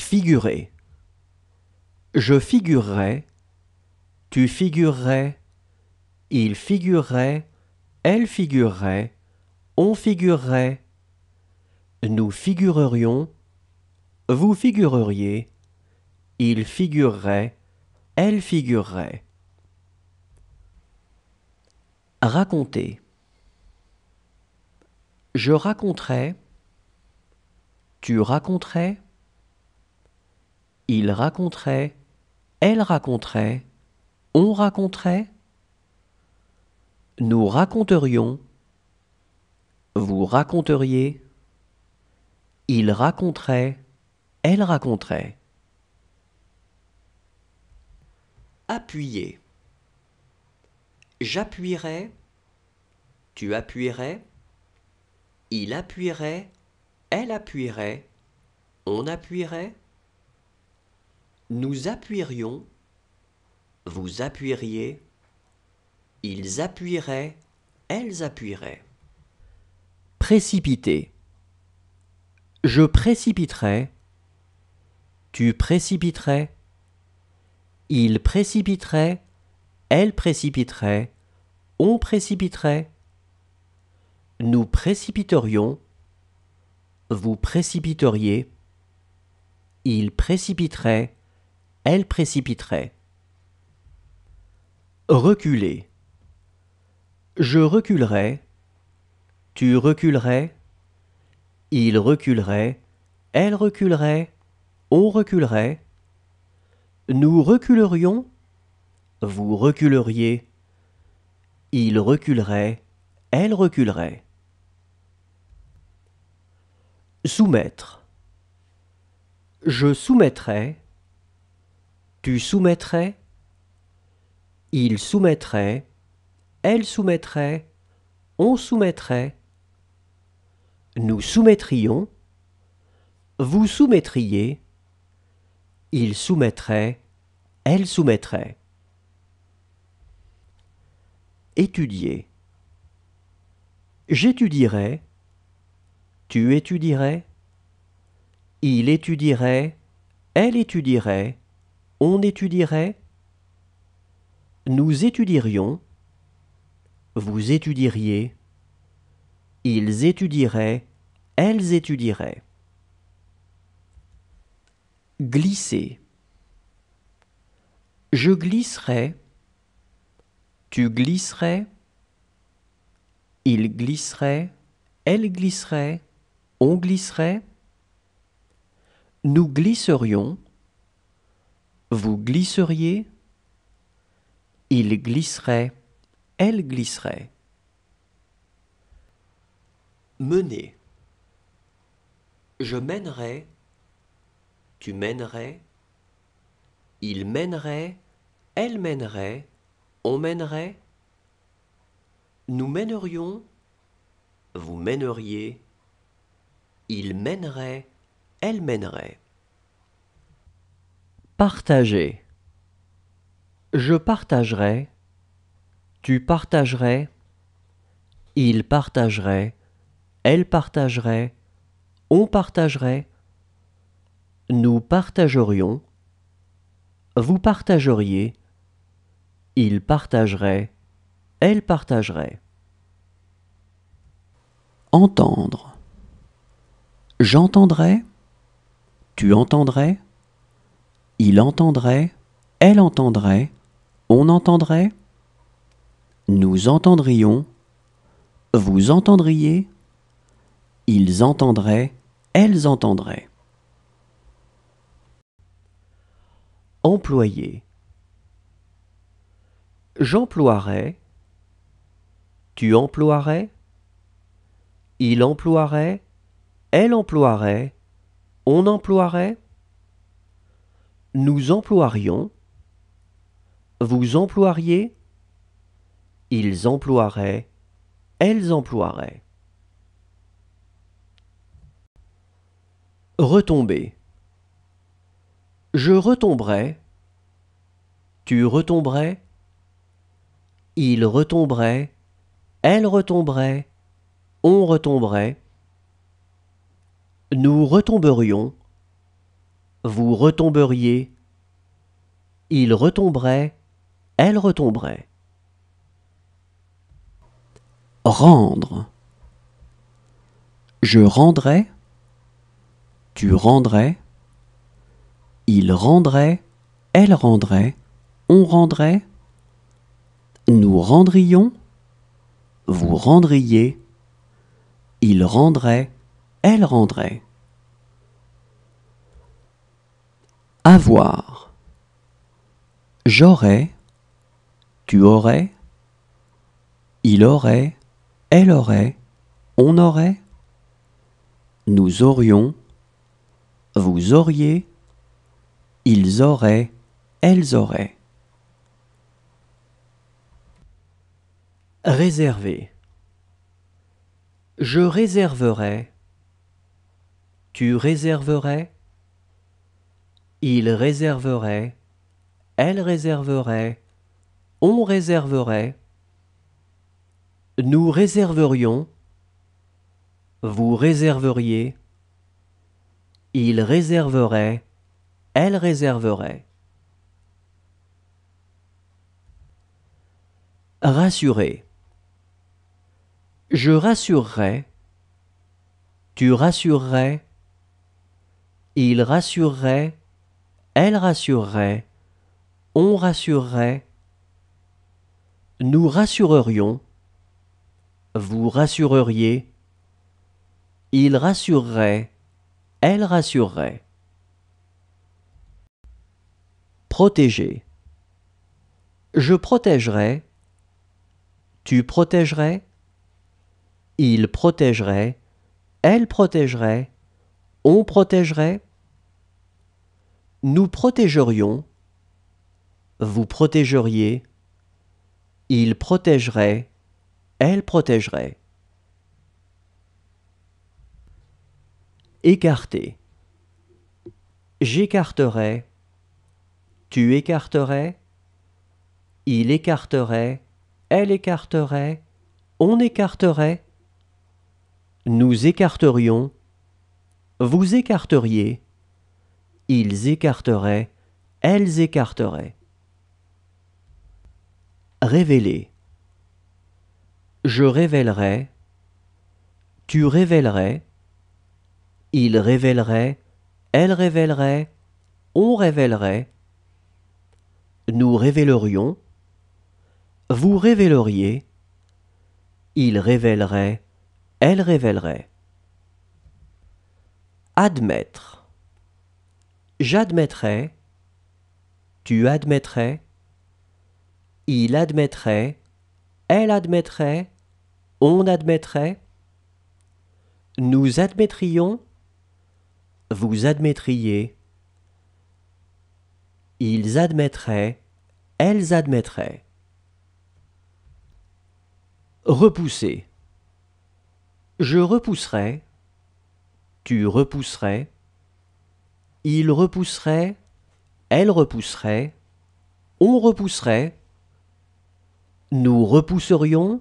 Figurer. Je figurerai, tu figurerais, il figurerait, elle figurerait, on figurerait, nous figurerions, vous figureriez, il figurerait, elle figurerait. Raconter. Je raconterai, tu raconterais, il raconterait, elle raconterait, on raconterait, nous raconterions, vous raconteriez, il raconterait, elle raconterait. Appuyer. J'appuierai, tu appuierais, il appuierait, elle appuierait, on appuierait. Nous appuierions, vous appuieriez, ils appuieraient, elles appuieraient. Précipiter. Je précipiterai, tu précipiterais, il précipiterait, elle précipiterait, on précipiterait, nous précipiterions, vous précipiteriez, ils précipiteraient elle précipiterait. Reculer. Je reculerai. Tu reculerais. Il reculerait. Elle reculerait. On reculerait. Nous reculerions. Vous reculeriez. Il reculerait. Elle reculerait. Soumettre. Je soumettrai. Tu soumettrais. Il soumettrait. Elle soumettrait. On soumettrait. Nous soumettrions. Vous soumettriez. Il soumettrait. Elle soumettrait. Étudier. J'étudierai. Tu étudierais. Il étudierait. Elle étudierait on étudierait, nous étudierions, vous étudieriez, ils étudieraient, elles étudieraient. Glisser. Je glisserai, tu glisserais, il glisserait, elle glisserait, on glisserait, nous glisserions, vous glisseriez. Il glisserait. Elle glisserait. Mener. Je mènerai. Tu mènerais. Il mènerait. Elle mènerait. On mènerait. Nous mènerions. Vous mèneriez. Il mènerait. Elle mènerait. Partager. Je partagerai. Tu partagerais. Il partagerait. Elle partagerait. On partagerait. Nous partagerions. Vous partageriez. Il partagerait. Elle partagerait. Entendre. J'entendrai. Tu entendrais. Il entendrait, elle entendrait, on entendrait, nous entendrions, vous entendriez, ils entendraient, elles entendraient. Employer. J'emploierai, tu emploierais, il emploierait, elle emploierait, on emploierait. Nous emploierions, vous emploieriez, ils emploieraient, elles emploieraient. Retomber. Je retomberai, tu retomberais, il retomberait, elle retomberait, on retomberait, nous retomberions, vous retomberiez, il retomberait, elle retomberait. Rendre. Je rendrais, tu rendrais, il rendrait, elle rendrait, on rendrait, nous rendrions, vous rendriez, il rendrait, elle rendrait. avoir. J'aurais, tu aurais, il aurait, elle aurait, on aurait, nous aurions, vous auriez, ils auraient, elles auraient. Réserver. Je réserverai. Tu réserverais. Il réserverait, elle réserverait, on réserverait, nous réserverions, vous réserveriez, il réserverait, elle réserverait. Rassurer. Je rassurerai, tu rassurerais, il rassurerait, elle rassurerait, on rassurerait, nous rassurerions, vous rassureriez, il rassurerait, elle rassurerait. Protéger. Je protégerai, tu protégerais, il protégerait, elle protégerait, on protégerait, nous protégerions, vous protégeriez, il protégerait, elle protégerait. Écarter. J'écarterai, tu écarterais, il écarterait, elle écarterait, on écarterait, nous écarterions, vous écarteriez, ils écarteraient, elles écarteraient. Révéler. Je révélerai, tu révélerais, il révélerait, elle révélerait, on révélerait, nous révélerions, vous révéleriez, il révélerait, elle révélerait. Admettre. J'admettrai, tu admettrais, il admettrait, elle admettrait, on admettrait, nous admettrions, vous admettriez, ils admettraient, elles admettraient. Repousser. Je repousserai, tu repousserais, il repousserait, elle repousserait, on repousserait, nous repousserions,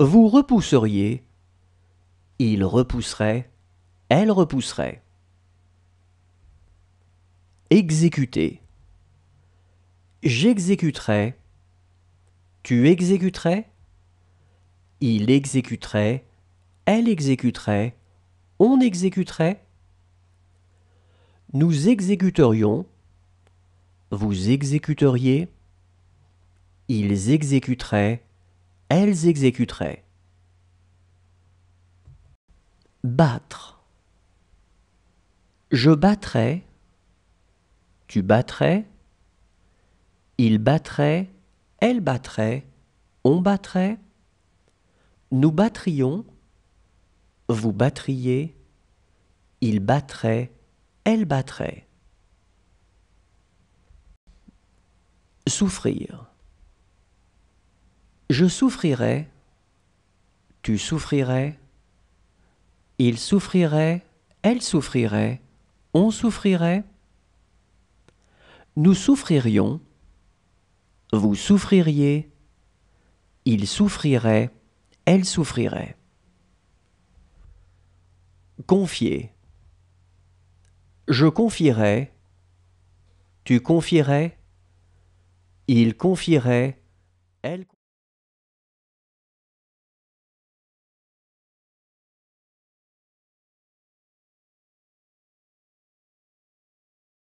vous repousseriez, il repousserait, elle repousserait. Exécuter. J'exécuterai, tu exécuterais, il exécuterait, elle exécuterait, on exécuterait, nous exécuterions, vous exécuteriez, ils exécuteraient, elles exécuteraient. Battre. Je battrais, tu battrais, ils battraient, elles battraient, on battrait, nous battrions, vous battriez, ils battraient elle battrait. Souffrir. Je souffrirai, tu souffrirais, il souffrirait, elle souffrirait, on souffrirait. Nous souffririons, vous souffririez, il souffrirait, elle souffrirait. Confier. Je confierai, tu confierais, il confierait, elle